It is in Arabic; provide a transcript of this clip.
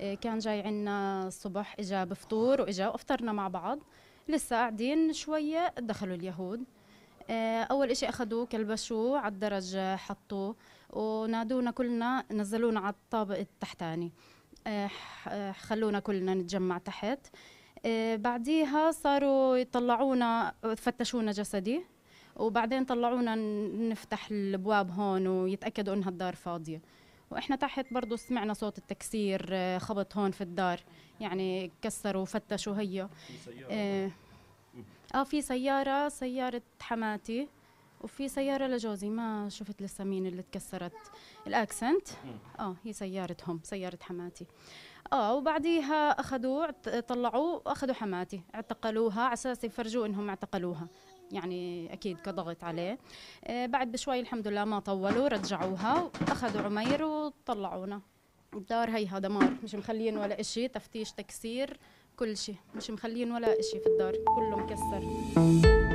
إيه، كان جاي عنا الصبح اجا بفطور واجا وافطرنا مع بعض لسه قاعدين شوية دخلوا اليهود إيه، أول إشي أخذوه كلبشوه على الدرج حطوه ونادونا كلنا نزلونا على الطابق التحتاني إيه، خلونا كلنا نتجمع تحت بعديها صاروا يطلعونا فتشونا جسدي وبعدين طلعونا نفتح الابواب هون ويتاكدوا انها الدار فاضيه واحنا تحت برضه سمعنا صوت التكسير آه، خبط هون في الدار يعني كسروا وفتشوا هي اه, آه في سياره سياره حماتي وفي سياره لجوزي ما شفت لسه مين اللي تكسرت الاكسنت اه هي سيارتهم سياره حماتي اه وبعديها اخذوه طلعوه واخذوا حماتي اعتقلوها على اساس يفرجوا انهم اعتقلوها يعني اكيد كضغط عليه آه، بعد بشوي الحمد لله ما طولوا رجعوها اخذوا عمير وطلعونا الدار هيها دمار مش مخليين ولا إشي تفتيش تكسير كل شيء مش مخليين ولا إشي في الدار كله مكسر